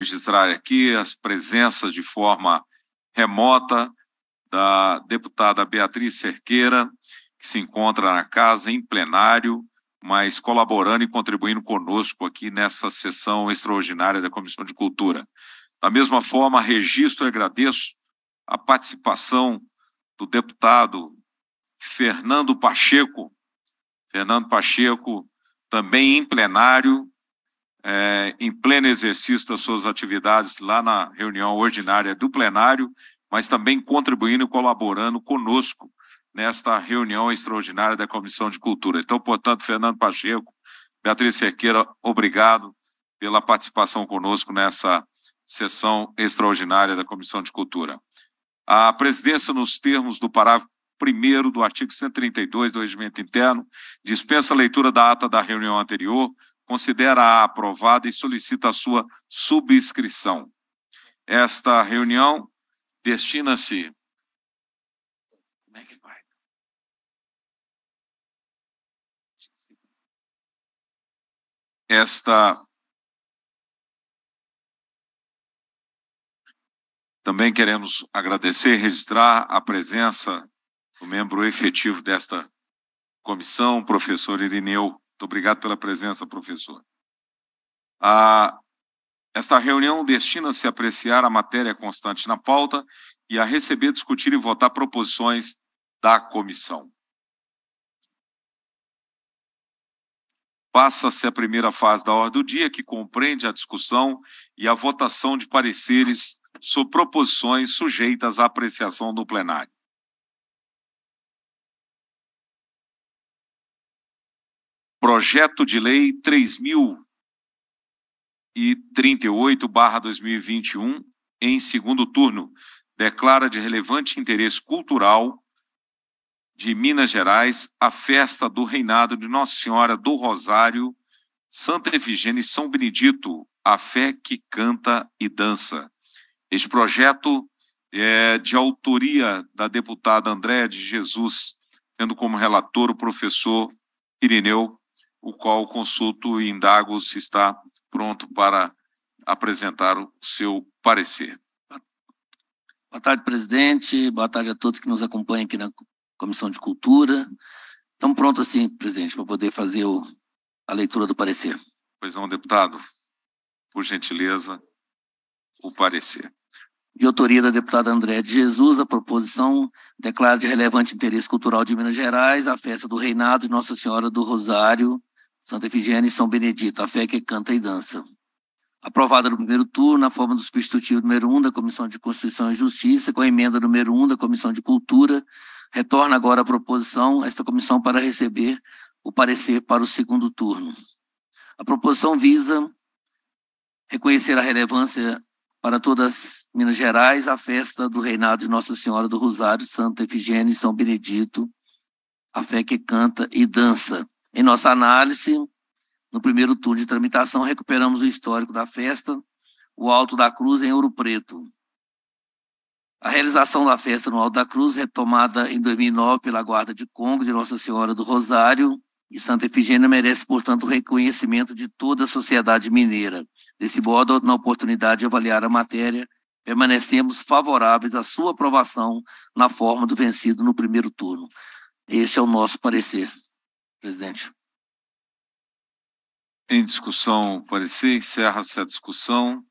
registrar aqui as presenças de forma remota da deputada Beatriz Cerqueira, que se encontra na casa em plenário, mas colaborando e contribuindo conosco aqui nessa sessão extraordinária da Comissão de Cultura. Da mesma forma, registro e agradeço a participação do deputado Fernando Pacheco. Fernando Pacheco, também em plenário, é, em pleno exercício das suas atividades lá na reunião ordinária do plenário, mas também contribuindo e colaborando conosco nesta reunião extraordinária da Comissão de Cultura. Então, portanto, Fernando Pacheco, Beatriz Cerqueira, obrigado pela participação conosco nessa sessão extraordinária da Comissão de Cultura. A presidência, nos termos do parágrafo 1 do artigo 132 do Regimento Interno, dispensa a leitura da ata da reunião anterior, considera-a aprovada e solicita a sua subscrição. Esta reunião destina-se. Como é que vai? Esta. Também queremos agradecer e registrar a presença do membro efetivo desta comissão, o professor Irineu muito obrigado pela presença, professor. Ah, esta reunião destina-se a apreciar a matéria constante na pauta e a receber, discutir e votar proposições da comissão. Passa-se a primeira fase da ordem do dia, que compreende a discussão e a votação de pareceres sobre proposições sujeitas à apreciação do plenário. Projeto de Lei 3038-2021, em segundo turno, declara de relevante interesse cultural de Minas Gerais a festa do reinado de Nossa Senhora do Rosário, Santa Efigênia e São Benedito, a fé que canta e dança. Este projeto é de autoria da deputada Andréa de Jesus, tendo como relator o professor Irineu o qual consulto e indago se está pronto para apresentar o seu parecer. Boa tarde, presidente. Boa tarde a todos que nos acompanham aqui na Comissão de Cultura. Estamos prontos, sim, presidente, para poder fazer o, a leitura do parecer. Pois não, deputado. Por gentileza, o parecer. De autoria da deputada Andréa de Jesus, a proposição declara de relevante interesse cultural de Minas Gerais a festa do reinado de Nossa Senhora do Rosário, Santa Efigênia e São Benedito, a fé que canta e dança. Aprovada no primeiro turno, na forma do substitutivo número 1 um da Comissão de Constituição e Justiça, com a emenda número 1 um da Comissão de Cultura, retorna agora a proposição a esta comissão para receber o parecer para o segundo turno. A proposição visa reconhecer a relevância para todas Minas Gerais a festa do reinado de Nossa Senhora do Rosário, Santa Efigênia e São Benedito, a fé que canta e dança. Em nossa análise, no primeiro turno de tramitação, recuperamos o histórico da festa, o Alto da Cruz em Ouro Preto. A realização da festa no Alto da Cruz, retomada em 2009 pela Guarda de Congo de Nossa Senhora do Rosário e Santa Efigênia, merece, portanto, o reconhecimento de toda a sociedade mineira. Desse modo, na oportunidade de avaliar a matéria, permanecemos favoráveis à sua aprovação na forma do vencido no primeiro turno. Esse é o nosso parecer presidente. Em discussão, o parecer. Encerra-se a discussão.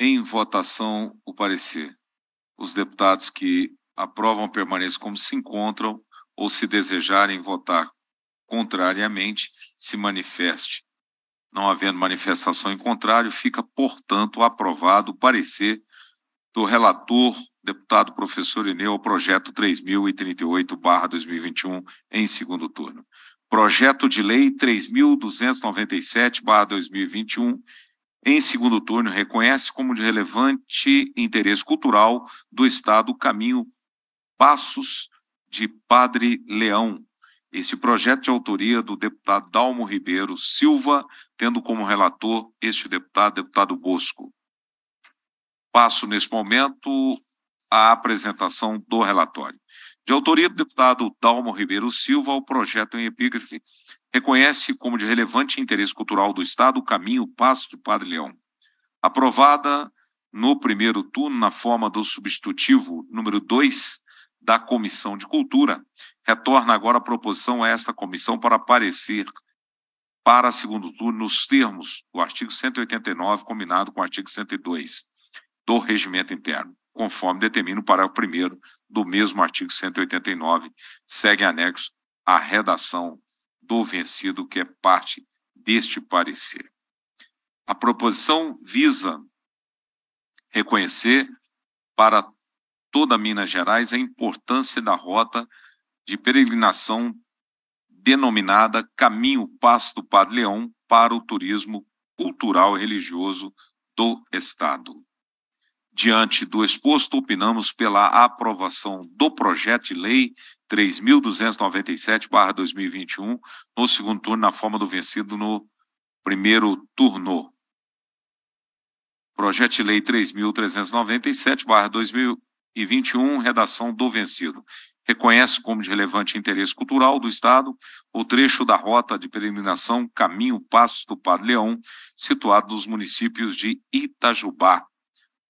Em votação, o parecer. Os deputados que aprovam permaneçam como se encontram ou, se desejarem votar contrariamente, se manifeste. Não havendo manifestação em contrário, fica, portanto, aprovado o parecer do relator deputado professor Ineu ao projeto 3038-2021 em segundo turno. Projeto de lei 3297-2021 em segundo turno reconhece como de relevante interesse cultural do Estado o caminho Passos de Padre Leão. Este projeto de autoria do deputado Dalmo Ribeiro Silva, tendo como relator este deputado, deputado Bosco. Passo nesse momento a apresentação do relatório. De autoria do deputado Dalmo Ribeiro Silva, o projeto em epígrafe reconhece como de relevante interesse cultural do Estado o caminho Passo do Padre Leão. Aprovada no primeiro turno, na forma do substitutivo número 2 da Comissão de Cultura, retorna agora a proposição a esta comissão para parecer para segundo turno nos termos do artigo 189, combinado com o artigo 102 do Regimento Interno conforme determina o parágrafo 1 do mesmo artigo 189, segue anexo à redação do vencido, que é parte deste parecer. A proposição visa reconhecer para toda Minas Gerais a importância da rota de peregrinação denominada Caminho Passo do Padre Leão para o turismo cultural e religioso do Estado. Diante do exposto, opinamos pela aprovação do projeto de lei 3.297-2021, no segundo turno, na forma do vencido no primeiro turno. Projeto de lei 3.397-2021, redação do vencido. Reconhece como de relevante interesse cultural do Estado o trecho da rota de peregrinação Caminho Passos do Padre Leão, situado nos municípios de Itajubá,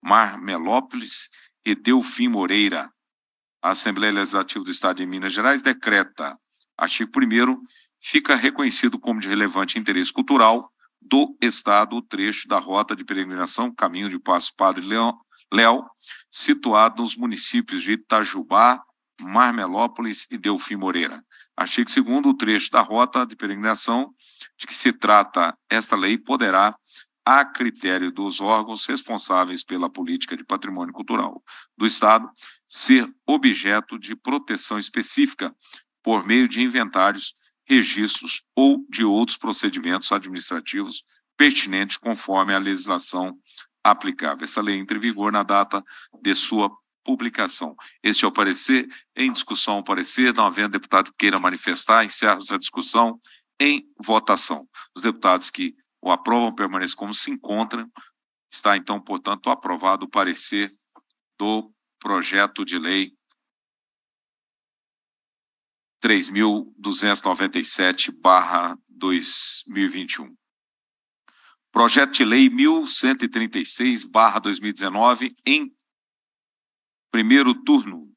Marmelópolis e Delfim Moreira. A Assembleia Legislativa do Estado de Minas Gerais decreta, artigo 1 fica reconhecido como de relevante interesse cultural do Estado o trecho da rota de peregrinação Caminho de Passo Padre Leão, Léo, situado nos municípios de Itajubá, Marmelópolis e Delfim Moreira. Artigo 2 o trecho da rota de peregrinação de que se trata esta lei poderá a critério dos órgãos responsáveis pela política de patrimônio cultural do Estado, ser objeto de proteção específica por meio de inventários, registros ou de outros procedimentos administrativos pertinentes conforme a legislação aplicável. Essa lei entra em vigor na data de sua publicação. Este é o parecer, em discussão o parecer, não havendo deputado que queira manifestar, encerra essa discussão em votação. Os deputados que o aprovam, permaneçam como se encontram. Está, então, portanto, aprovado o parecer do projeto de lei 3.297-2021. Projeto de lei 1136-2019, em primeiro turno.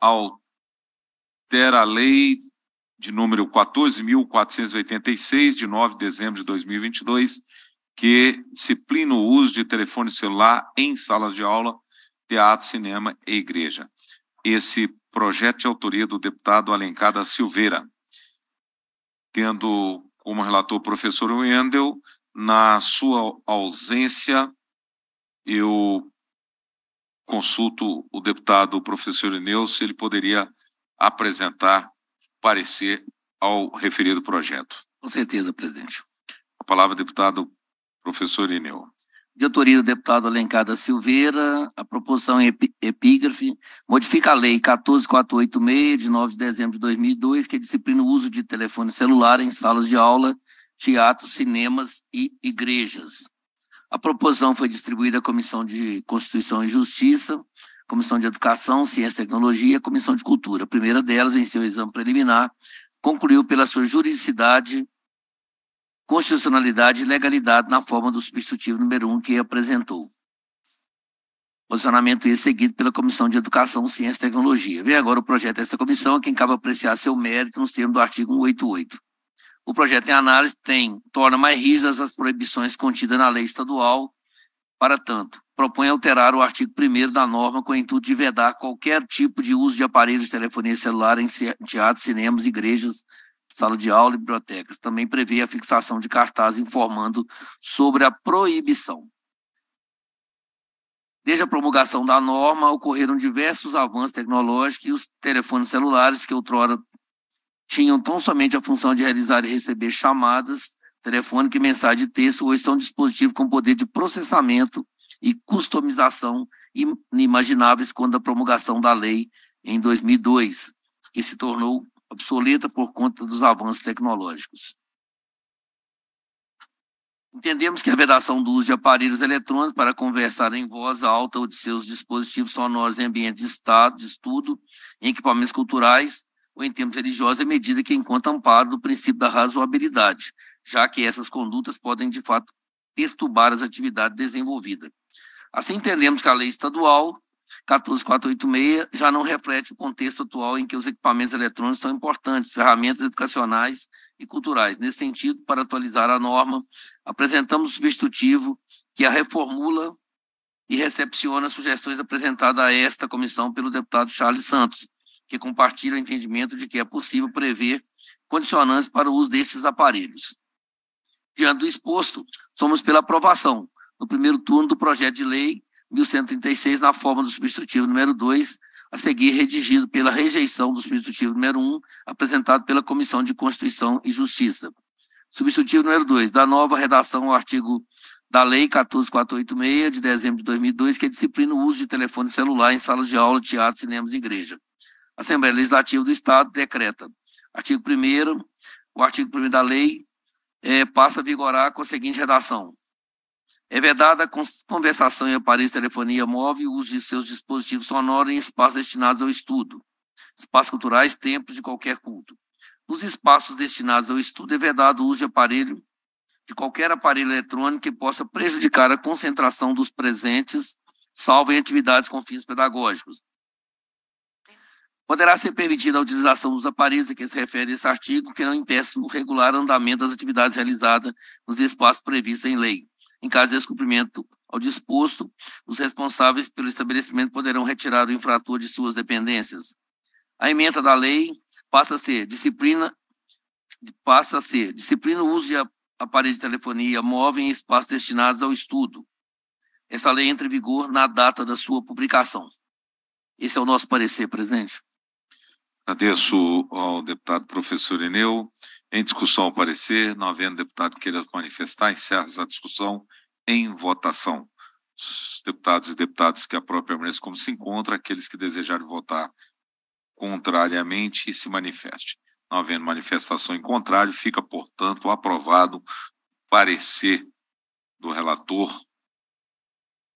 Altera a lei de número 14.486, de 9 de dezembro de 2022, que disciplina o uso de telefone celular em salas de aula, teatro, cinema e igreja. Esse projeto de autoria do deputado Alencar da Silveira, tendo como relator o professor Wendel, na sua ausência, eu consulto o deputado professor Neus se ele poderia apresentar parecer ao referido projeto. Com certeza, presidente. A palavra, deputado professor Ineu. De autoria do deputado Alencar da Silveira, a proposição é em epígrafe modifica a Lei 14486, de 9 de dezembro de 2002, que disciplina o uso de telefone celular em salas de aula, teatros, cinemas e igrejas. A proposição foi distribuída à Comissão de Constituição e Justiça, Comissão de Educação, Ciência e Tecnologia e a Comissão de Cultura. A primeira delas, em seu exame preliminar, concluiu pela sua juridicidade, constitucionalidade e legalidade na forma do substitutivo número 1 um que apresentou. Posicionamento esse seguido pela Comissão de Educação, Ciência e Tecnologia. Vem agora o projeto dessa comissão, a quem cabe apreciar seu mérito nos termos do artigo 188. O projeto em análise tem, torna mais rígidas as proibições contidas na lei estadual, para tanto, propõe alterar o artigo 1 da norma com o intuito de vedar qualquer tipo de uso de aparelhos de telefonia celular em teatros, cinemas, igrejas, sala de aula e bibliotecas. Também prevê a fixação de cartazes informando sobre a proibição. Desde a promulgação da norma, ocorreram diversos avanços tecnológicos e os telefones celulares, que outrora tinham tão somente a função de realizar e receber chamadas telefônica e mensagem de texto, hoje são dispositivos com poder de processamento e customização inimagináveis quando a promulgação da lei em 2002, que se tornou obsoleta por conta dos avanços tecnológicos. Entendemos que a vedação do uso de aparelhos eletrônicos para conversar em voz alta ou de seus dispositivos sonoros em ambiente de estado, de estudo, em equipamentos culturais ou em termos religiosos é medida que encontra amparo do princípio da razoabilidade, já que essas condutas podem, de fato, perturbar as atividades desenvolvidas. Assim entendemos que a lei estadual 14486 já não reflete o contexto atual em que os equipamentos eletrônicos são importantes, ferramentas educacionais e culturais. Nesse sentido, para atualizar a norma, apresentamos o substitutivo que a reformula e recepciona as sugestões apresentadas a esta comissão pelo deputado Charles Santos, que compartilha o entendimento de que é possível prever condicionantes para o uso desses aparelhos. Diante do exposto, somos pela aprovação, no primeiro turno do projeto de lei 1136, na forma do substitutivo número 2, a seguir redigido pela rejeição do substitutivo número 1, apresentado pela Comissão de Constituição e Justiça. Substitutivo número 2, da nova redação ao artigo da Lei 14486, de dezembro de 2002, que disciplina o uso de telefone celular em salas de aula, teatro, cinemas e igreja. Assembleia Legislativa do Estado decreta. Artigo 1 o artigo 1 da lei é, passa a vigorar com a seguinte redação é vedada conversação em aparelhos de telefonia móvel, uso de seus dispositivos sonoros em espaços destinados ao estudo, espaços culturais, templos de qualquer culto. Nos espaços destinados ao estudo, é vedado o uso de aparelho de qualquer aparelho eletrônico que possa prejudicar a concentração dos presentes, salvo em atividades com fins pedagógicos. Poderá ser permitida a utilização dos aparelhos a que se refere esse artigo, que não impeça o regular andamento das atividades realizadas nos espaços previstos em lei. Em caso de descumprimento ao disposto, os responsáveis pelo estabelecimento poderão retirar o infrator de suas dependências. A emenda da lei passa a ser disciplina passa a ser disciplina o uso de aparelho de telefonia móvel em espaços destinados ao estudo. Essa lei entra em vigor na data da sua publicação. Esse é o nosso parecer, presidente. Agradeço ao deputado professor Eneu. Em discussão o parecer, não havendo deputado queira manifestar, encerra a discussão em votação. Os deputados e deputadas que a própria mesa como se encontra, aqueles que desejarem votar contrariamente e se manifeste. Não havendo manifestação em contrário, fica, portanto, aprovado parecer do relator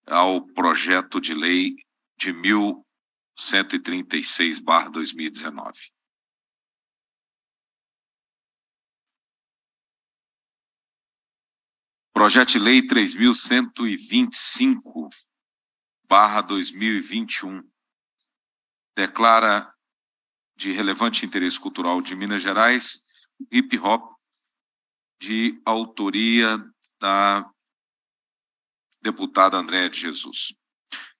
ao projeto de lei de 1136-2019. Projeto de Lei 3125, 2021, declara de relevante interesse cultural de Minas Gerais hip hop de autoria da deputada Andréa de Jesus.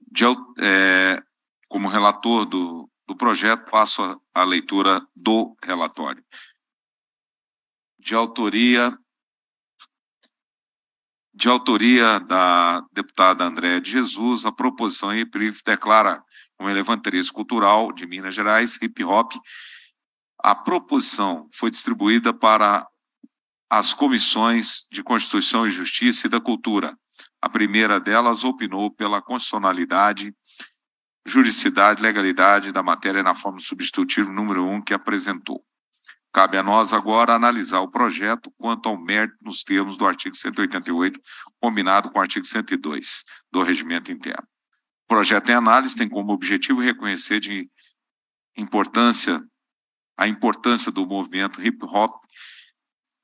De, é, como relator do, do projeto, passo a, a leitura do relatório. De autoria de autoria da deputada Andréa de Jesus, a proposição em brief declara como elevanterias cultural de Minas Gerais, hip hop. A proposição foi distribuída para as comissões de Constituição e Justiça e da Cultura. A primeira delas opinou pela constitucionalidade, juridicidade e legalidade da matéria na forma substitutiva número 1 um que apresentou. Cabe a nós agora analisar o projeto quanto ao mérito nos termos do artigo 188, combinado com o artigo 102 do Regimento Interno. O projeto em análise tem como objetivo reconhecer de importância a importância do movimento hip hop,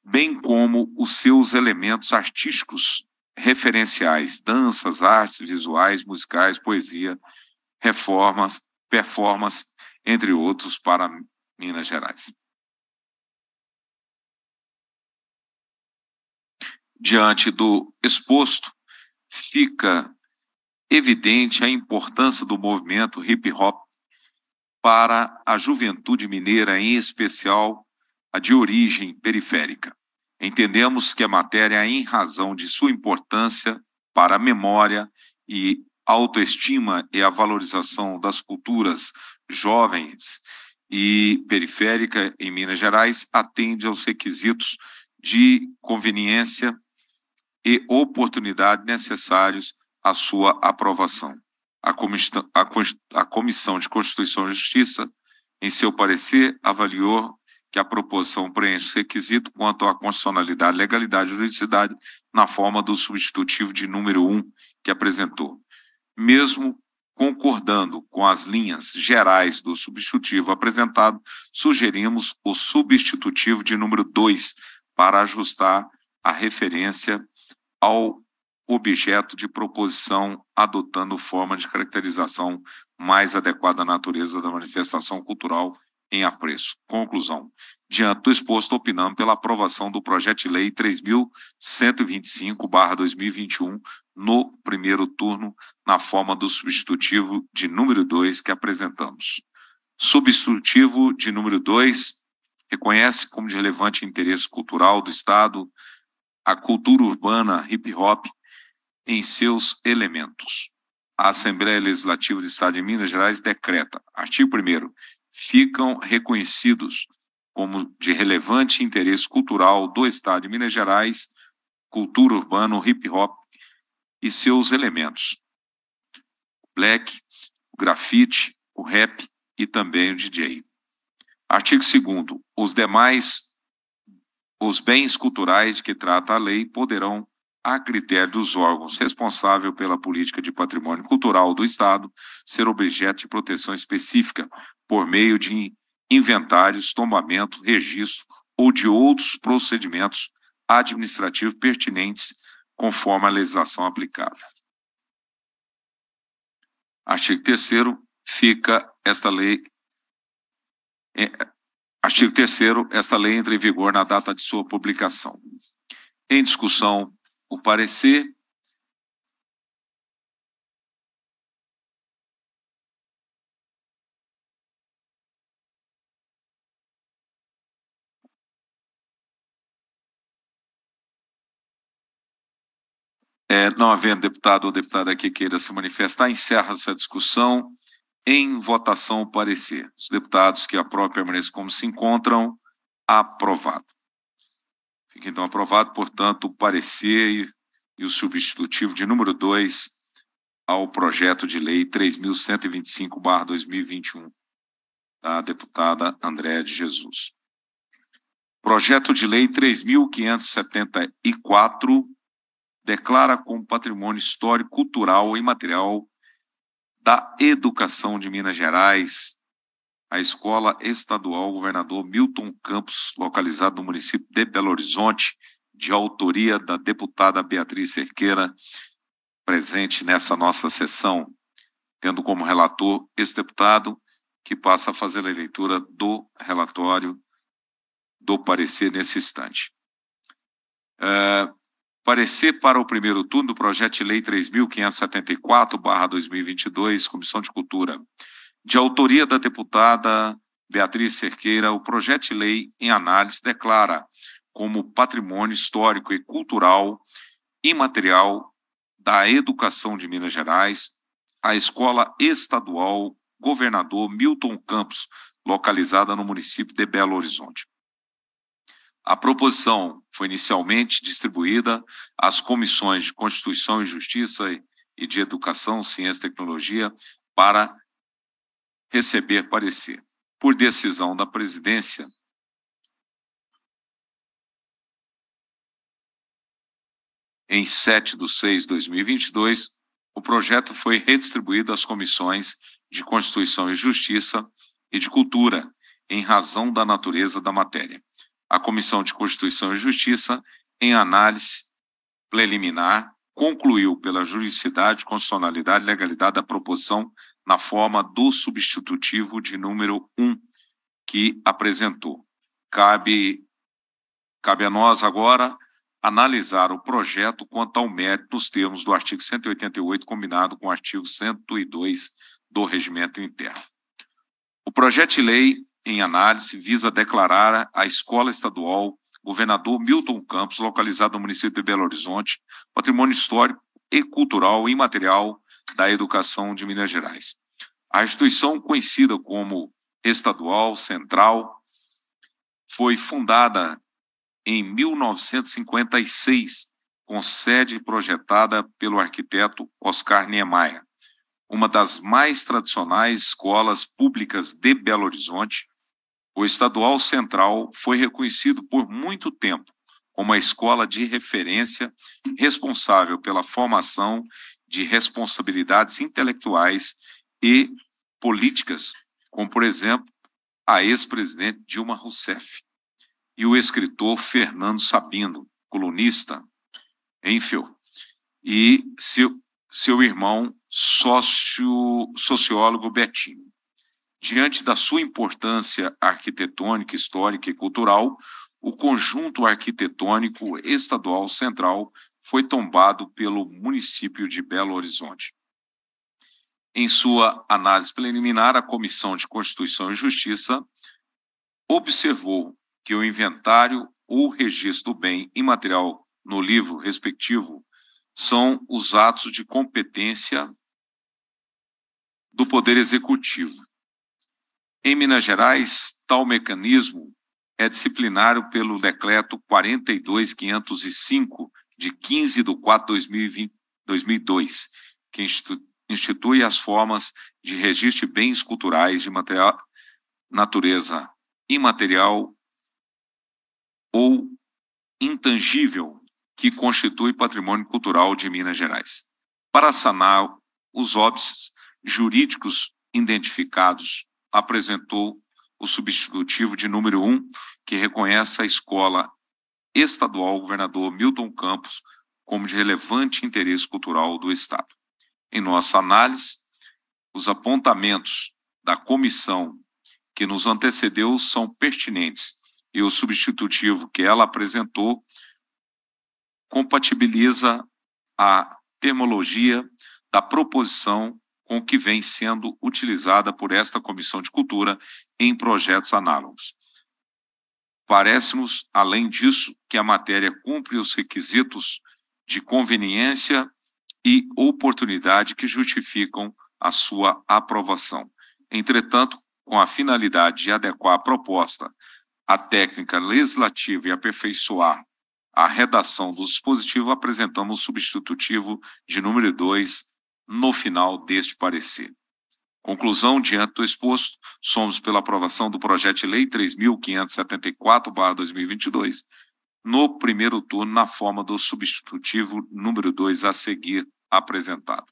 bem como os seus elementos artísticos referenciais, danças, artes visuais, musicais, poesia, reformas, performance, entre outros, para Minas Gerais. diante do exposto, fica evidente a importância do movimento hip hop para a juventude mineira, em especial a de origem periférica. Entendemos que a matéria, é em razão de sua importância para a memória e autoestima e a valorização das culturas jovens e periférica em Minas Gerais, atende aos requisitos de conveniência e oportunidade necessários à sua aprovação. A, Comissão, a Comissão de Constituição e Justiça, em seu parecer, avaliou que a proposição preenche requisito quanto à constitucionalidade, legalidade e juridicidade na forma do substitutivo de número 1 que apresentou. Mesmo concordando com as linhas gerais do substitutivo apresentado, sugerimos o substitutivo de número 2 para ajustar a referência ao objeto de proposição, adotando forma de caracterização mais adequada à natureza da manifestação cultural em apreço. Conclusão. Diante do exposto, opinamos pela aprovação do projeto de lei 3125/2021 no primeiro turno, na forma do substitutivo de número 2 que apresentamos. Substitutivo de número 2 reconhece como de relevante interesse cultural do Estado a cultura urbana hip hop em seus elementos. A Assembleia Legislativa do Estado de Minas Gerais decreta, artigo 1 ficam reconhecidos como de relevante interesse cultural do Estado de Minas Gerais, cultura urbana, hip hop e seus elementos. O black, o grafite, o rap e também o DJ. Artigo 2 os demais os bens culturais de que trata a lei poderão, a critério dos órgãos responsáveis pela política de patrimônio cultural do Estado, ser objeto de proteção específica por meio de inventários, tombamento, registro ou de outros procedimentos administrativos pertinentes conforme a legislação aplicável. Artigo 3 fica esta lei é, Artigo 3 Esta lei entra em vigor na data de sua publicação. Em discussão, o parecer. É, não havendo deputado ou deputada que queira se manifestar, encerra essa discussão. Em votação, o parecer. Os deputados que aprovam permaneçam como se encontram. Aprovado. Fica então aprovado, portanto, o parecer e o substitutivo de número 2 ao projeto de lei 3125-2021 da deputada Andréa de Jesus. Projeto de lei 3574 declara como patrimônio histórico, cultural e material da Educação de Minas Gerais, a Escola Estadual Governador Milton Campos, localizada no município de Belo Horizonte, de autoria da deputada Beatriz Cerqueira, presente nessa nossa sessão, tendo como relator esse deputado que passa a fazer a leitura do relatório do parecer nesse instante. É, Parecer para o primeiro turno do projeto de lei 3574/2022, Comissão de Cultura, de autoria da deputada Beatriz Cerqueira, o projeto de lei em análise declara como patrimônio histórico e cultural imaterial da Educação de Minas Gerais a Escola Estadual Governador Milton Campos, localizada no município de Belo Horizonte. A proposição foi inicialmente distribuída às comissões de Constituição e Justiça e de Educação, Ciência e Tecnologia para receber parecer. Por decisão da presidência, em 7 de 6 de 2022, o projeto foi redistribuído às comissões de Constituição e Justiça e de Cultura, em razão da natureza da matéria a Comissão de Constituição e Justiça, em análise preliminar, concluiu pela juridicidade, constitucionalidade e legalidade da proposição na forma do substitutivo de número 1 que apresentou. Cabe, cabe a nós agora analisar o projeto quanto ao mérito nos termos do artigo 188, combinado com o artigo 102 do Regimento Interno. O projeto de lei em análise visa declarar a escola estadual Governador Milton Campos, localizado no município de Belo Horizonte, patrimônio histórico e cultural imaterial da educação de Minas Gerais. A instituição, conhecida como Estadual Central, foi fundada em 1956, com sede projetada pelo arquiteto Oscar Niemeyer, uma das mais tradicionais escolas públicas de Belo Horizonte, o Estadual Central foi reconhecido por muito tempo como a escola de referência responsável pela formação de responsabilidades intelectuais e políticas, como, por exemplo, a ex-presidente Dilma Rousseff e o escritor Fernando Sabino, colunista, Enfield, e seu, seu irmão sócio, sociólogo Betinho. Diante da sua importância arquitetônica, histórica e cultural, o conjunto arquitetônico estadual central foi tombado pelo município de Belo Horizonte. Em sua análise preliminar, a Comissão de Constituição e Justiça observou que o inventário ou registro do bem imaterial no livro respectivo são os atos de competência do Poder Executivo em Minas Gerais, tal mecanismo é disciplinário pelo decreto 42505 de 15 de 4 de 2002, que institui as formas de registro de bens culturais de material, natureza imaterial ou intangível que constitui patrimônio cultural de Minas Gerais. Para sanar os óbices jurídicos identificados apresentou o substitutivo de número 1, um, que reconhece a escola estadual governador Milton Campos como de relevante interesse cultural do Estado. Em nossa análise, os apontamentos da comissão que nos antecedeu são pertinentes e o substitutivo que ela apresentou compatibiliza a termologia da proposição com que vem sendo utilizada por esta Comissão de Cultura em projetos análogos. Parece-nos, além disso, que a matéria cumpre os requisitos de conveniência e oportunidade que justificam a sua aprovação. Entretanto, com a finalidade de adequar a proposta à técnica legislativa e aperfeiçoar a redação do dispositivo, apresentamos o substitutivo de número 2 no final deste parecer. Conclusão, diante do exposto, somos pela aprovação do projeto de lei 3574/2022 no primeiro turno na forma do substitutivo número 2 a seguir apresentado.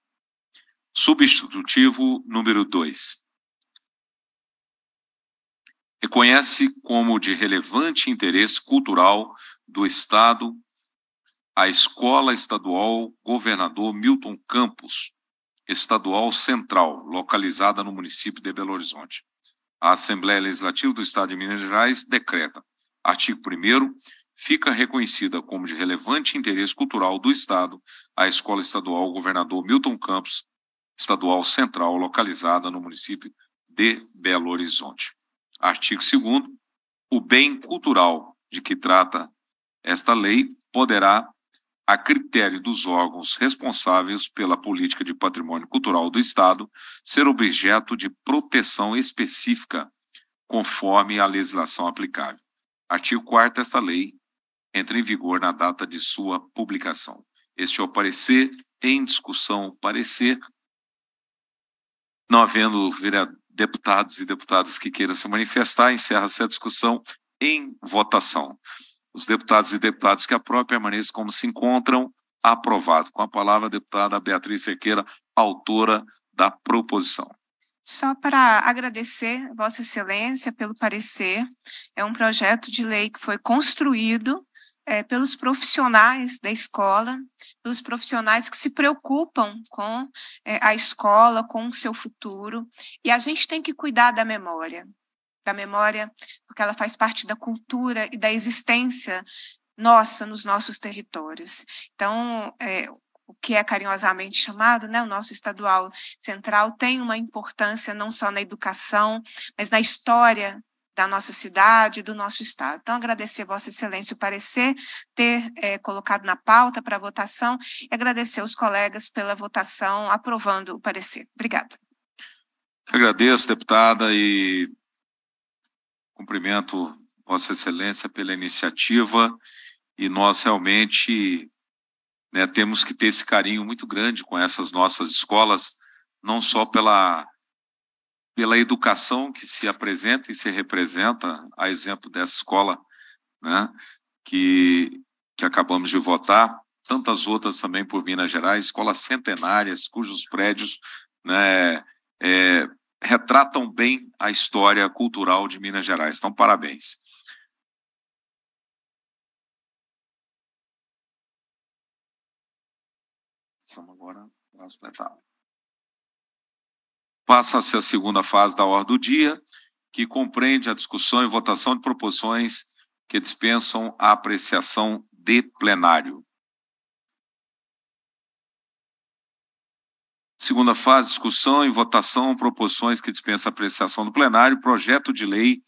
Substitutivo número 2. Reconhece como de relevante interesse cultural do Estado a Escola Estadual Governador Milton Campos, Estadual Central, localizada no município de Belo Horizonte. A Assembleia Legislativa do Estado de Minas Gerais decreta: artigo 1 fica reconhecida como de relevante interesse cultural do Estado a Escola Estadual Governador Milton Campos, Estadual Central, localizada no município de Belo Horizonte. Artigo 2 o bem cultural de que trata esta lei poderá a critério dos órgãos responsáveis pela política de patrimônio cultural do Estado, ser objeto de proteção específica, conforme a legislação aplicável. Artigo 4 Esta lei entra em vigor na data de sua publicação. Este é o parecer em discussão, parecer. Não havendo deputados e deputadas que queiram se manifestar, encerra-se a discussão em votação os deputados e deputadas que a própria maneira como se encontram. Aprovado. Com a palavra, a deputada Beatriz Cerqueira, autora da proposição. Só para agradecer Vossa Excelência pelo parecer, é um projeto de lei que foi construído é, pelos profissionais da escola, pelos profissionais que se preocupam com é, a escola, com o seu futuro, e a gente tem que cuidar da memória da memória, porque ela faz parte da cultura e da existência nossa nos nossos territórios. Então, é, o que é carinhosamente chamado, né, o nosso estadual central tem uma importância não só na educação, mas na história da nossa cidade, do nosso estado. Então, agradecer Vossa Excelência o parecer ter é, colocado na pauta para votação e agradecer aos colegas pela votação aprovando o parecer. Obrigada. Agradeço, deputada, e Cumprimento Vossa Excelência pela iniciativa e nós realmente né, temos que ter esse carinho muito grande com essas nossas escolas, não só pela, pela educação que se apresenta e se representa, a exemplo dessa escola né, que, que acabamos de votar, tantas outras também por Minas Gerais, escolas centenárias, cujos prédios né, é, retratam bem a história cultural de Minas Gerais. Então, parabéns. Passamos agora para Passa-se a segunda fase da ordem do dia, que compreende a discussão e votação de proposições que dispensam a apreciação de plenário. Segunda fase, discussão e votação, proposições que dispensa apreciação do plenário, projeto de lei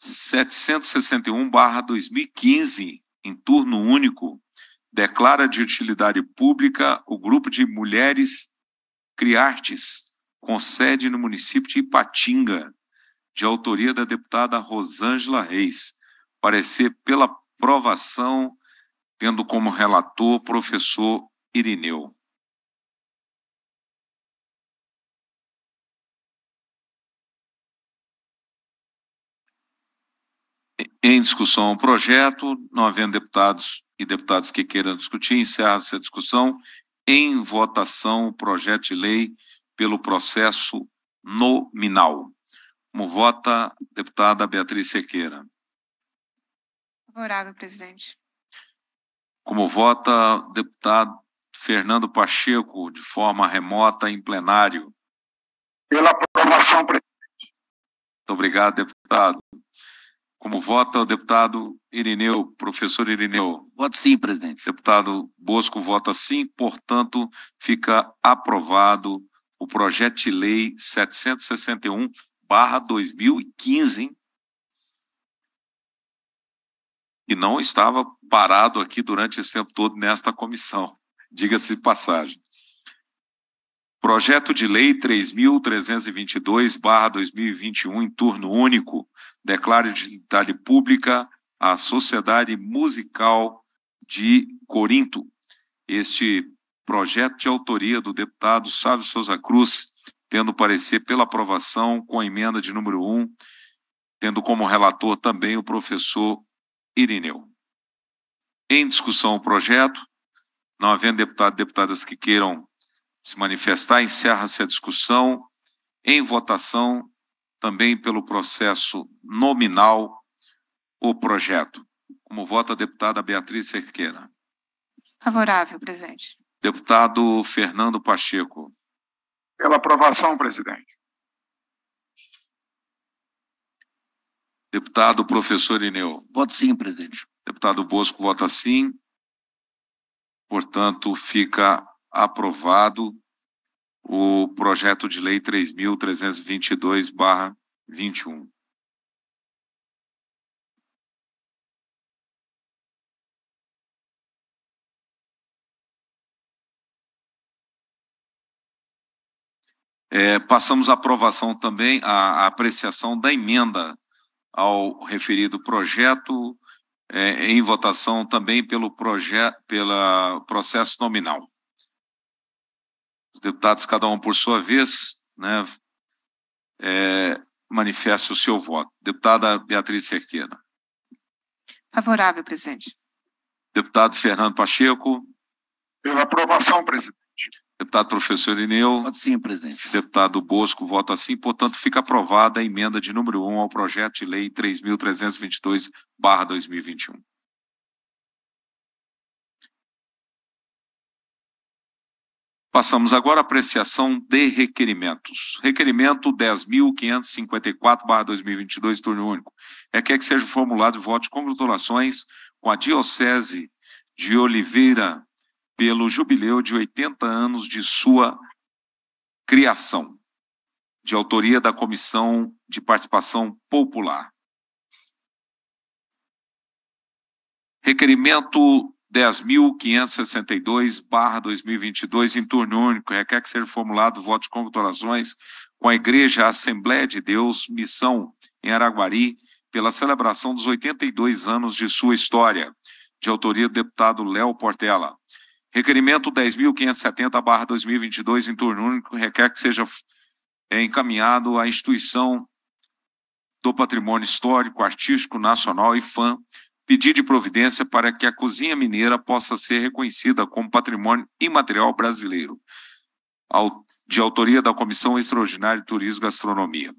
761-2015, em turno único, declara de utilidade pública o grupo de mulheres criartes, com sede no município de Ipatinga, de autoria da deputada Rosângela Reis. Parecer pela aprovação, tendo como relator o professor Irineu. Em discussão o projeto, não havendo deputados e deputadas que queiram discutir, encerra-se a discussão. Em votação, o projeto de lei pelo processo nominal. Como vota deputada Beatriz Sequeira? Favorável, presidente. Como vota deputado Fernando Pacheco, de forma remota em plenário? Pela aprovação, presidente. Muito obrigado, deputado. Como vota o deputado Irineu, professor Irineu? Voto sim, presidente. Deputado Bosco vota sim, portanto, fica aprovado o projeto de lei 761 2015, hein? E não estava parado aqui durante esse tempo todo nesta comissão, diga-se de passagem. Projeto de Lei 3.322-2021, em turno único, declara de utilidade pública a Sociedade Musical de Corinto. Este projeto de autoria do deputado Sávio Souza Cruz, tendo parecer pela aprovação com a emenda de número 1, tendo como relator também o professor Irineu. Em discussão o projeto, não havendo deputado e deputadas que queiram se manifestar, encerra-se a discussão em votação também pelo processo nominal o projeto. Como vota a deputada Beatriz Cerqueira? Favorável, presidente. Deputado Fernando Pacheco. Pela aprovação, presidente. Deputado professor Ineu. Voto sim, presidente. Deputado Bosco vota sim. Portanto, fica aprovado o projeto de lei 3.322-21. É, passamos à aprovação também, a, a apreciação da emenda ao referido projeto, é, em votação também pelo projeto, pelo processo nominal os deputados, cada um por sua vez, né, é, manifeste o seu voto. Deputada Beatriz Serquena. Favorável, presidente. Deputado Fernando Pacheco. Pela aprovação, presidente. Deputado professor Ineu. Voto sim, presidente. Deputado Bosco, voto assim. Portanto, fica aprovada a emenda de número 1 ao projeto de lei 3.322, 2021. Passamos agora à apreciação de requerimentos. Requerimento 10.554-2022, turno único. É que, é que seja formulado voto de congratulações com a Diocese de Oliveira pelo jubileu de 80 anos de sua criação, de autoria da Comissão de Participação Popular. Requerimento 10.562-2022, em turno único, requer é, que seja formulado voto de concultorações com a Igreja Assembleia de Deus Missão em Araguari pela celebração dos 82 anos de sua história, de autoria do deputado Léo Portela. Requerimento 10.570-2022, em turno único, requer que seja é, encaminhado à instituição do patrimônio histórico, artístico, nacional e fam pedir de providência para que a cozinha mineira possa ser reconhecida como patrimônio imaterial brasileiro, de autoria da Comissão Extraordinária de Turismo e Gastronomia.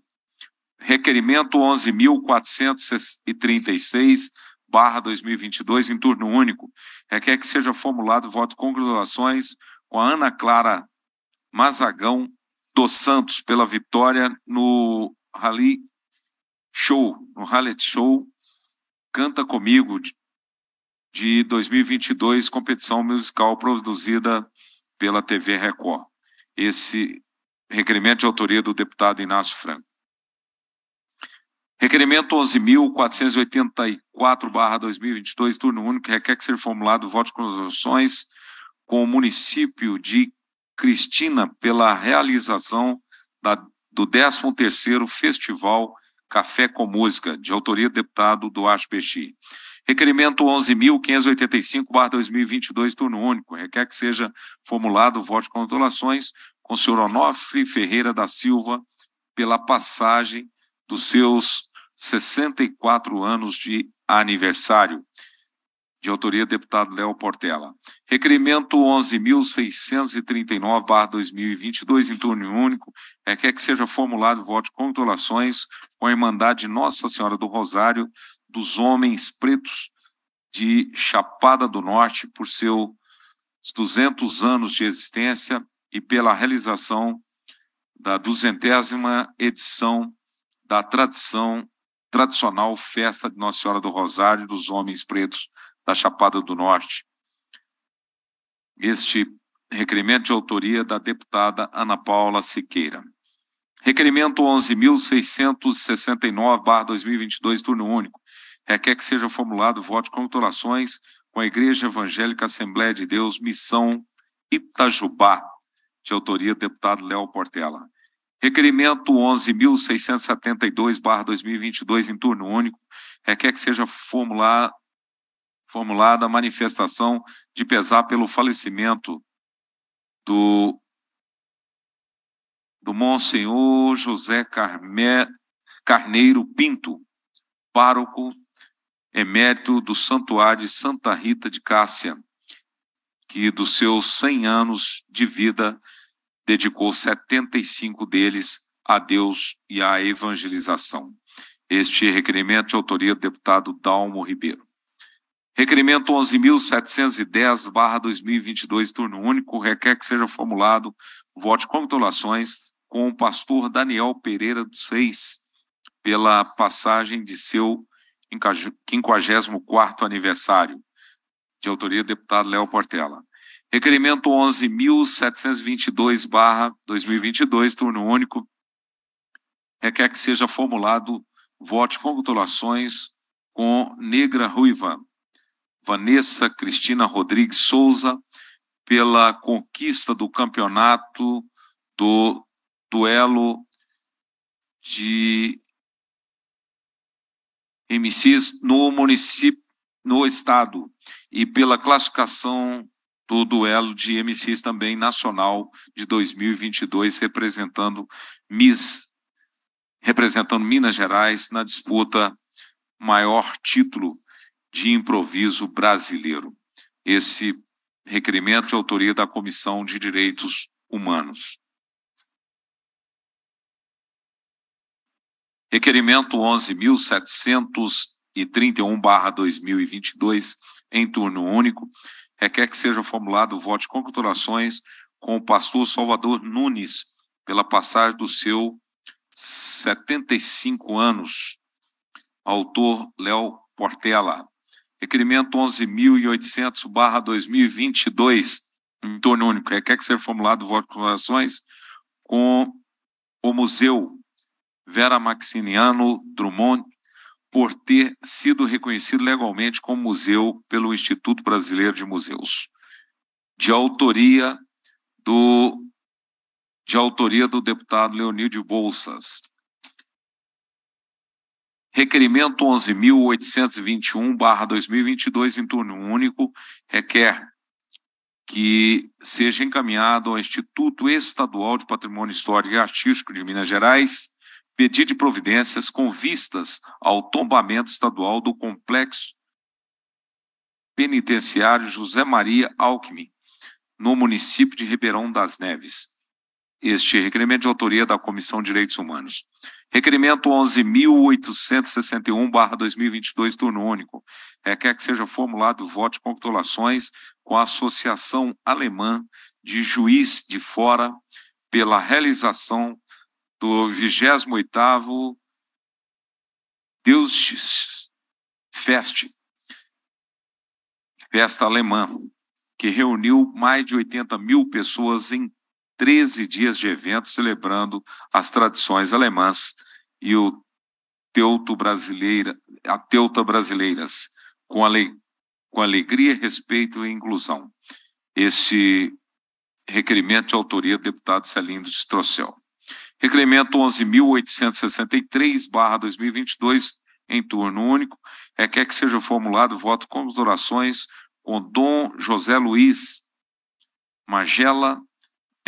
Requerimento 11.436, 2022, em turno único, requer que seja formulado voto de congratulações com a Ana Clara Mazagão dos Santos pela vitória no Rally Show, no Rally Show Canta Comigo, de 2022, competição musical produzida pela TV Record. Esse requerimento de autoria do deputado Inácio Franco. Requerimento 11.484-2022, turno único, requer que seja formulado voto de conversações com o município de Cristina pela realização da, do 13º Festival Café com Música, de autoria do deputado Duarte Peixi. Requerimento 11.585-2022, turno único. Requer que seja formulado o voto de congratulações com o senhor Onofre Ferreira da Silva pela passagem dos seus 64 anos de aniversário de autoria do deputado Léo Portela. Requerimento 11.639-2022, em turno único, é que, é que seja formulado voto de congratulações com a Irmandade Nossa Senhora do Rosário dos Homens Pretos de Chapada do Norte por seus 200 anos de existência e pela realização da duzentésima edição da tradição tradicional festa de Nossa Senhora do Rosário dos Homens Pretos da Chapada do Norte. Este requerimento de autoria da deputada Ana Paula Siqueira. Requerimento 11.669-2022, turno único. Requer que seja formulado voto de autorações com a Igreja Evangélica Assembleia de Deus, Missão Itajubá, de autoria do deputado Léo Portela. Requerimento 11.672-2022, em turno único, requer que seja formulado formulada a manifestação de pesar pelo falecimento do, do Monsenhor José Carme, Carneiro Pinto, pároco emérito do Santuário de Santa Rita de Cássia, que dos seus 100 anos de vida dedicou 75 deles a Deus e à evangelização. Este requerimento é autoria do deputado Dalmo Ribeiro. Requerimento 11.710-2022, turno único, requer que seja formulado voto de congratulações com o pastor Daniel Pereira dos Reis pela passagem de seu 54º aniversário, de autoria do deputado Léo Portela. Requerimento 11.722-2022, turno único, requer que seja formulado voto de congratulações com Negra Ruiva Vanessa Cristina Rodrigues Souza, pela conquista do campeonato do duelo de MCs no município, no estado, e pela classificação do duelo de MCs também nacional de 2022, representando Miss, representando Minas Gerais na disputa maior título de improviso brasileiro. Esse requerimento de autoria da Comissão de Direitos Humanos. Requerimento 11.731-2022, em turno único, requer que seja formulado o voto de congratulações com o pastor Salvador Nunes pela passagem do seu 75 anos. Autor Léo Portela requerimento 11.800-2022, em torno único, requer que ser formulado voto de colaborações com o Museu Vera Maximiano Drummond por ter sido reconhecido legalmente como museu pelo Instituto Brasileiro de Museus, de autoria do de autoria do deputado Leonil de Bolsas. Requerimento 11.821-2022, em turno único, requer que seja encaminhado ao Instituto Estadual de Patrimônio Histórico e Artístico de Minas Gerais pedido de providências com vistas ao tombamento estadual do complexo penitenciário José Maria Alckmin, no município de Ribeirão das Neves este requerimento de autoria da Comissão de Direitos Humanos. Requerimento 11.861-2022, turno único. Requer é, que seja formulado voto de congratulações com a Associação Alemã de Juiz de Fora pela realização do 28º Deus Fest, festa alemã, que reuniu mais de 80 mil pessoas em 13 dias de evento celebrando as tradições alemãs e o teuto brasileira, a teuta brasileiras, com, ale, com alegria, respeito e inclusão. Esse requerimento de autoria do deputado Celindo de Trocel. Requerimento 11.863-2022, em turno único, requer que seja formulado voto com orações com Dom José Luiz Magela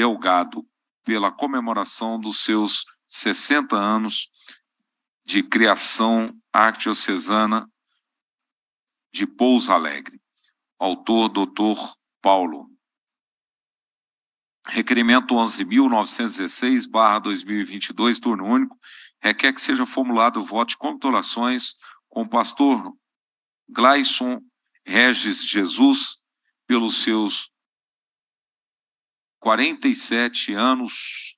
Delgado pela comemoração dos seus 60 anos de criação arquidiocesana de Pouso Alegre. Autor Dr. Paulo. Requerimento 11.916-2022, turno único, requer que seja formulado o voto de congratulações com o pastor Glayson Regis Jesus pelos seus 47 anos,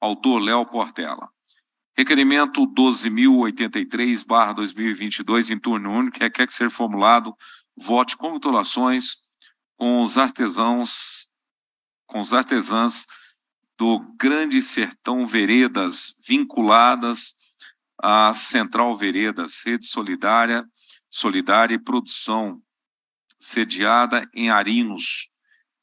autor Léo Portela. Requerimento 12.083-2022, em turno único, requer que ser formulado vote com congratulações com os artesãos, com os artesãs do Grande Sertão Veredas, vinculadas à Central Veredas, Rede Solidária, Solidária e Produção, sediada em Arinos,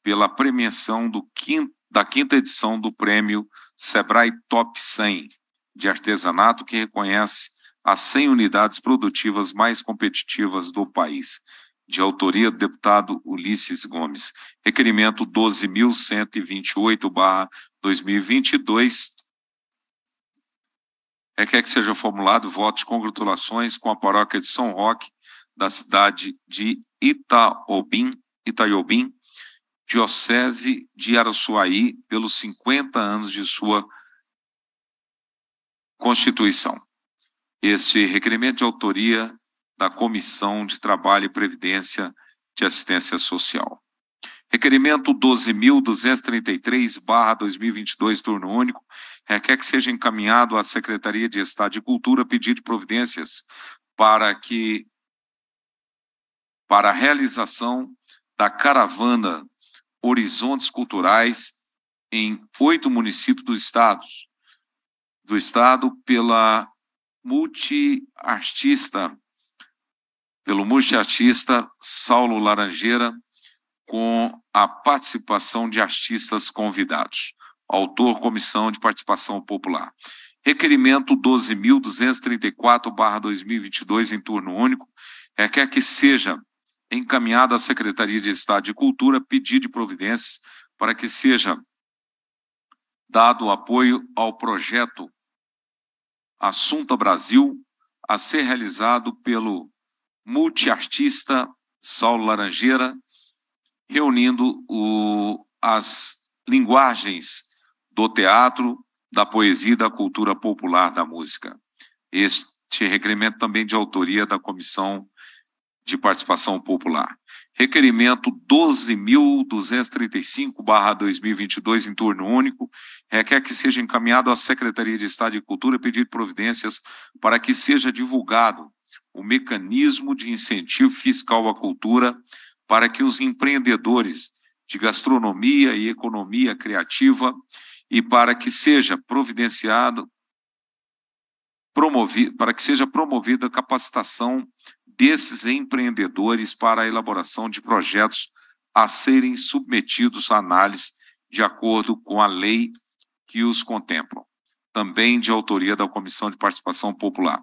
pela premiação quinto, da quinta edição do prêmio Sebrae Top 100 de artesanato, que reconhece as 100 unidades produtivas mais competitivas do país, de autoria do deputado Ulisses Gomes. Requerimento 12.128-2022. É que, é que seja formulado voto de congratulações com a paróquia de São Roque, da cidade de Itaobim, Itaiobim, Diocese de Araçuaí pelos 50 anos de sua constituição. Este requerimento de autoria da Comissão de Trabalho e Previdência de Assistência Social. Requerimento 12.233-2022, turno único, requer que seja encaminhado à Secretaria de Estado de Cultura pedido de providências para que para a realização da caravana horizontes culturais em oito municípios dos estados, do estado pela multiartista, pelo multiartista Saulo Laranjeira, com a participação de artistas convidados. Autor, Comissão de Participação Popular. Requerimento 12.234-2022, em turno único, requer é que seja encaminhado à Secretaria de Estado de Cultura pedir de providências para que seja dado apoio ao projeto Assunta Brasil a ser realizado pelo multiartista Saulo Laranjeira, reunindo o, as linguagens do teatro, da poesia e da cultura popular da música. Este requerimento também de autoria da Comissão de participação popular. Requerimento 12.235-2022, em turno único, requer que seja encaminhado à Secretaria de Estado de Cultura pedir providências para que seja divulgado o mecanismo de incentivo fiscal à cultura para que os empreendedores de gastronomia e economia criativa e para que seja providenciado promovido, para que seja promovida a capacitação desses empreendedores para a elaboração de projetos a serem submetidos à análise de acordo com a lei que os contemplam, também de autoria da Comissão de Participação Popular.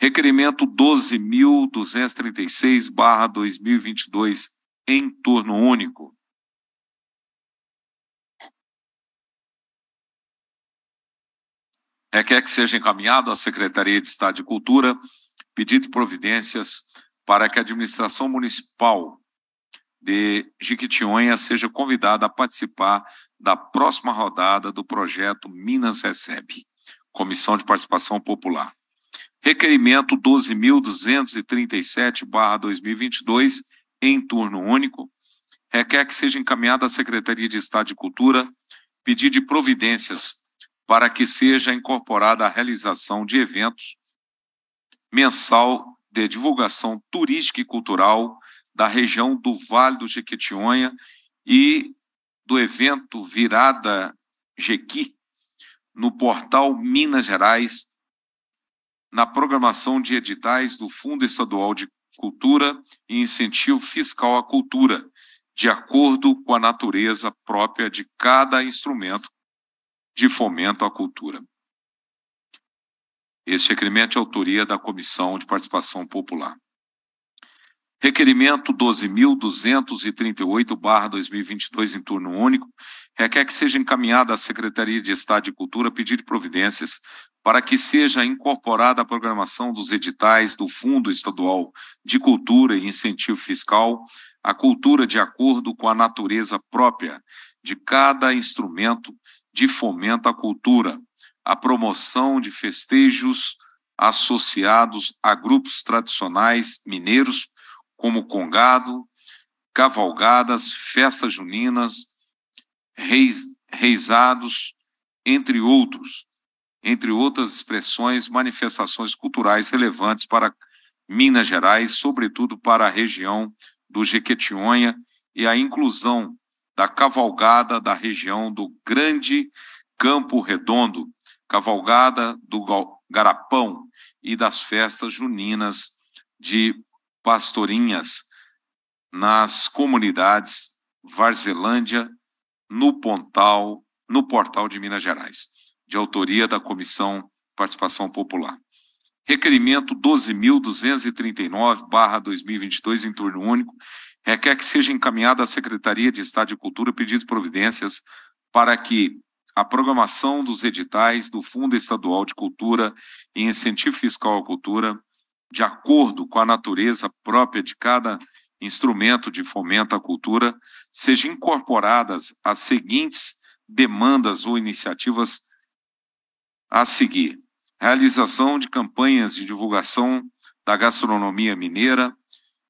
Requerimento 12.236-2022, em turno único. Requer é, que seja encaminhado à Secretaria de Estado de Cultura pedido providências para que a administração municipal de Jiquitinhonha seja convidada a participar da próxima rodada do projeto Minas Recebe, Comissão de Participação Popular. Requerimento 12.237-2022, em turno único, requer que seja encaminhada à Secretaria de Estado de Cultura pedir de providências para que seja incorporada a realização de eventos mensal de divulgação turística e cultural da região do Vale do Jequitinhonha e do evento Virada Jequi no portal Minas Gerais, na programação de editais do Fundo Estadual de Cultura e Incentivo Fiscal à Cultura, de acordo com a natureza própria de cada instrumento de fomento à cultura. Este requerimento é autoria da Comissão de Participação Popular. Requerimento 12.238-2022, em turno único, requer que seja encaminhada à Secretaria de Estado de Cultura pedir providências para que seja incorporada à programação dos editais do Fundo Estadual de Cultura e Incentivo Fiscal a cultura de acordo com a natureza própria de cada instrumento de fomento à cultura, a promoção de festejos associados a grupos tradicionais mineiros, como congado, cavalgadas, festas juninas, reis, reisados, entre outros, entre outras expressões, manifestações culturais relevantes para Minas Gerais, sobretudo para a região do Jequitinhonha e a inclusão da cavalgada da região do Grande Campo Redondo, cavalgada do Garapão e das festas juninas de pastorinhas nas comunidades Varzelândia, no Pontal, no Portal de Minas Gerais, de autoria da Comissão Participação Popular. Requerimento 12.239-2022, em turno único, requer que seja encaminhado à Secretaria de Estado de Cultura pedidos providências para que a programação dos editais do Fundo Estadual de Cultura e Incentivo Fiscal à Cultura, de acordo com a natureza própria de cada instrumento de fomento à cultura, sejam incorporadas as seguintes demandas ou iniciativas a seguir: realização de campanhas de divulgação da gastronomia mineira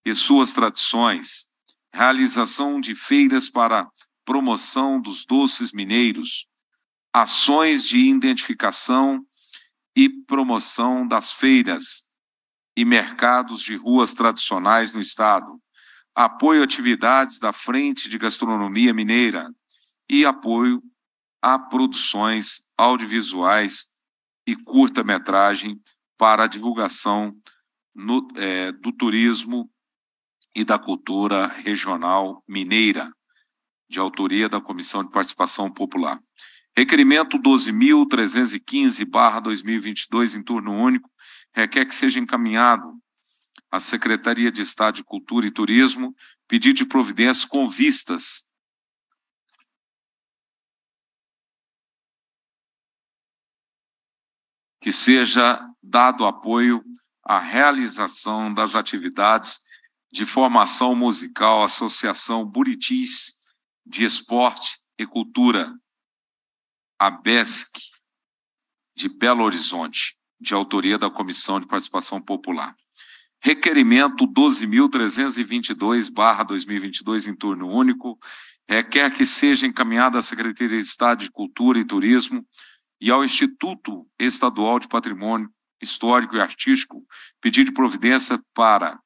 e suas tradições, realização de feiras para promoção dos doces mineiros, ações de identificação e promoção das feiras e mercados de ruas tradicionais no Estado, apoio a atividades da Frente de Gastronomia Mineira e apoio a produções audiovisuais e curta-metragem para a divulgação no, é, do turismo e da cultura regional mineira, de autoria da Comissão de Participação Popular. Requerimento 12.315-2022, em turno único, requer que seja encaminhado à Secretaria de Estado de Cultura e Turismo pedido de providência com vistas que seja dado apoio à realização das atividades de formação musical Associação Buritis de Esporte e Cultura, ABESC de Belo Horizonte, de autoria da Comissão de Participação Popular. Requerimento 12.322-2022, em turno único, requer que seja encaminhada à Secretaria de Estado de Cultura e Turismo e ao Instituto Estadual de Patrimônio Histórico e Artístico pedido de providência para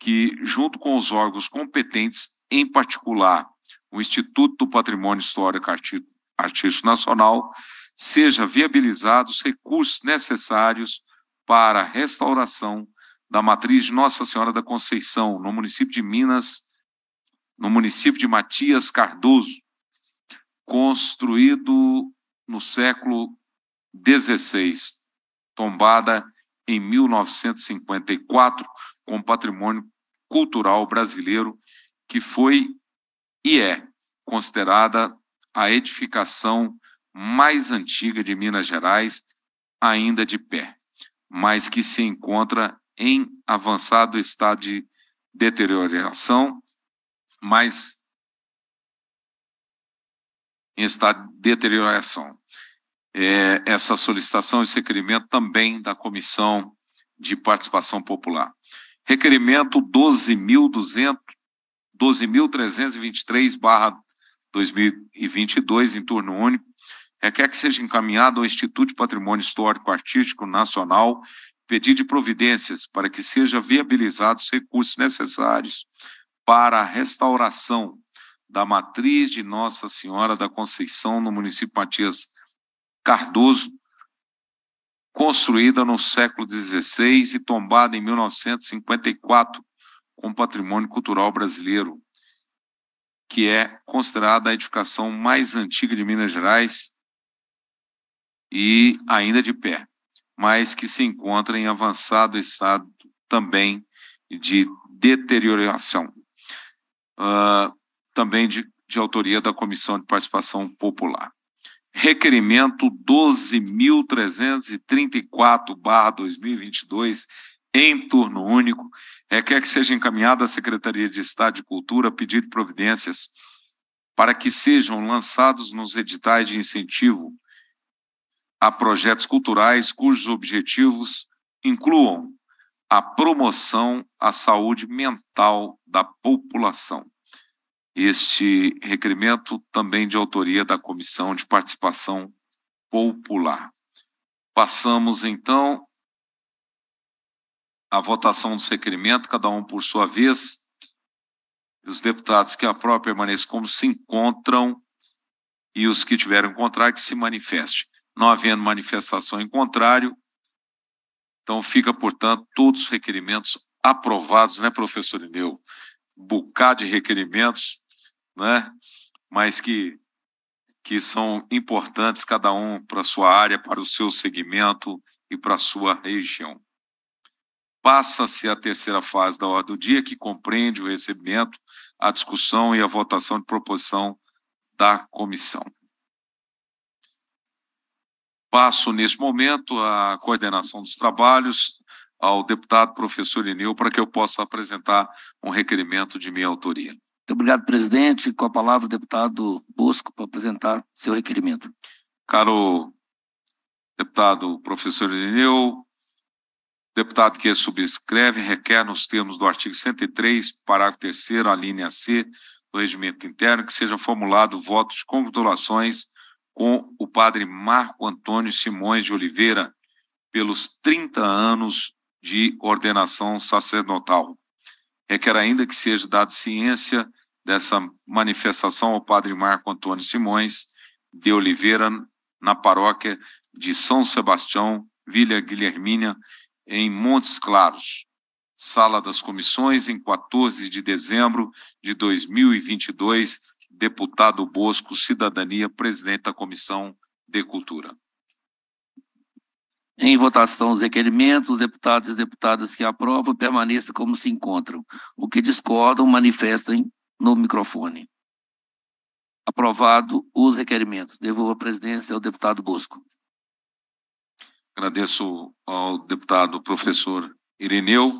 que, junto com os órgãos competentes, em particular o Instituto do Patrimônio Histórico e Artístico artístico nacional, seja viabilizados recursos necessários para a restauração da matriz de Nossa Senhora da Conceição, no município de Minas, no município de Matias Cardoso, construído no século XVI, tombada em 1954 com patrimônio cultural brasileiro, que foi e é considerada a edificação mais antiga de Minas Gerais, ainda de pé, mas que se encontra em avançado estado de deterioração, mas em estado de deterioração. É, essa solicitação, esse requerimento também da Comissão de Participação Popular. Requerimento 12.323 12 2022, em turno único, requer é, que seja encaminhado ao Instituto de Patrimônio Histórico Artístico Nacional pedido de providências para que seja viabilizados os recursos necessários para a restauração da matriz de Nossa Senhora da Conceição no município Matias Cardoso, construída no século XVI e tombada em 1954 como patrimônio cultural brasileiro que é considerada a edificação mais antiga de Minas Gerais e ainda de pé, mas que se encontra em avançado estado também de deterioração, uh, também de, de autoria da Comissão de Participação Popular. Requerimento 12.334-2022 em turno único, requer é, que seja encaminhada à Secretaria de Estado de Cultura pedir providências para que sejam lançados nos editais de incentivo a projetos culturais cujos objetivos incluam a promoção à saúde mental da população. Este requerimento também de autoria da Comissão de Participação Popular. Passamos então a votação do requerimento, cada um por sua vez. Os deputados que aprovam permaneçam como se encontram e os que tiverem contrário que se manifeste. Não havendo manifestação em contrário, então fica, portanto, todos os requerimentos aprovados, né, professor Ineu? bocado de requerimentos, né? Mas que que são importantes cada um para sua área, para o seu segmento e para a sua região passa-se a terceira fase da ordem do dia, que compreende o recebimento, a discussão e a votação de proposição da comissão. Passo, neste momento, a coordenação dos trabalhos ao deputado professor Inil para que eu possa apresentar um requerimento de minha autoria. Muito obrigado, presidente. Com a palavra, o deputado Bosco, para apresentar seu requerimento. Caro deputado professor Inil, deputado que subscreve requer, nos termos do artigo 103, parágrafo 3, a linha C do regimento interno, que seja formulado voto de congratulações com o padre Marco Antônio Simões de Oliveira pelos 30 anos de ordenação sacerdotal. Requer ainda que seja dada ciência dessa manifestação ao padre Marco Antônio Simões de Oliveira na paróquia de São Sebastião, Vila Guilhermínia, em Montes Claros, Sala das Comissões, em 14 de dezembro de 2022, deputado Bosco, Cidadania, presidente da Comissão de Cultura. Em votação os requerimentos, os deputados e deputadas que aprovam permaneçam como se encontram. O que discordam, manifestem no microfone. Aprovado os requerimentos. Devolvo a presidência ao deputado Bosco. Agradeço ao deputado professor Ireneu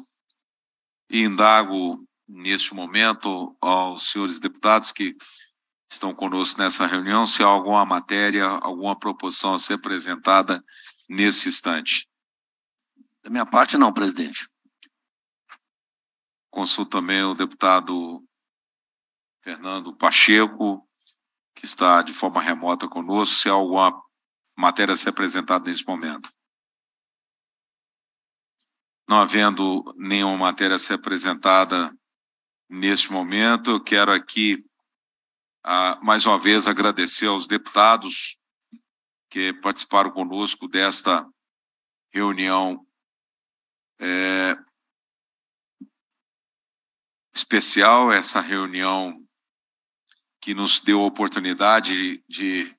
e indago neste momento aos senhores deputados que estão conosco nessa reunião se há alguma matéria, alguma proposição a ser apresentada nesse instante. Da minha parte, não, presidente. Consulto também o deputado Fernando Pacheco, que está de forma remota conosco, se há alguma matéria a ser apresentada nesse momento. Não havendo nenhuma matéria a ser apresentada neste momento, eu quero aqui, ah, mais uma vez, agradecer aos deputados que participaram conosco desta reunião é, especial, essa reunião que nos deu a oportunidade de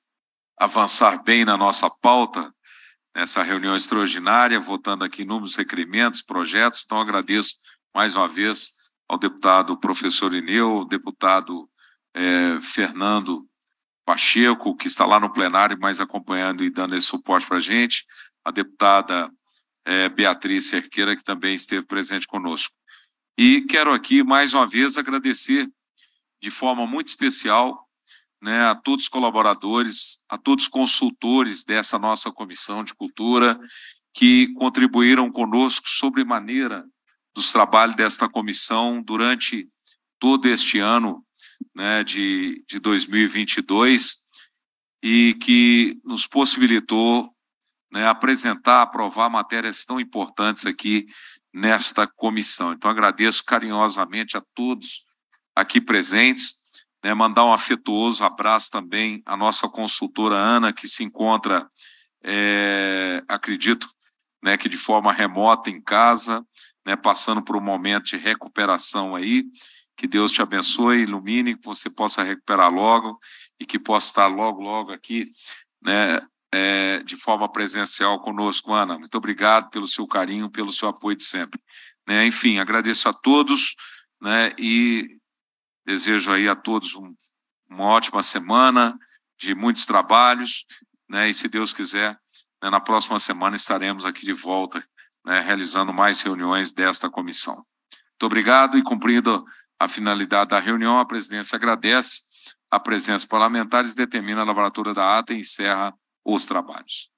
avançar bem na nossa pauta nessa reunião extraordinária, votando aqui inúmeros requerimentos, projetos. Então, agradeço mais uma vez ao deputado professor Ineu, ao deputado é, Fernando Pacheco, que está lá no plenário, mas acompanhando e dando esse suporte para a gente, a deputada é, Beatriz Cerqueira, que também esteve presente conosco. E quero aqui, mais uma vez, agradecer de forma muito especial né, a todos os colaboradores, a todos os consultores dessa nossa comissão de cultura que contribuíram conosco sobre maneira dos trabalhos desta comissão durante todo este ano né, de, de 2022 e que nos possibilitou né, apresentar, aprovar matérias tão importantes aqui nesta comissão. Então, agradeço carinhosamente a todos aqui presentes né, mandar um afetuoso abraço também à nossa consultora Ana, que se encontra, é, acredito, né, que de forma remota em casa, né, passando por um momento de recuperação aí. Que Deus te abençoe, ilumine, que você possa recuperar logo e que possa estar logo, logo aqui, né, é, de forma presencial conosco, Ana. Muito obrigado pelo seu carinho, pelo seu apoio de sempre. Né, enfim, agradeço a todos né, e Desejo aí a todos um, uma ótima semana, de muitos trabalhos, né? E se Deus quiser, né, na próxima semana estaremos aqui de volta, né, realizando mais reuniões desta comissão. Muito obrigado e cumprindo a finalidade da reunião, a presidência agradece a presença parlamentares. determina a lavratura da ata e encerra os trabalhos.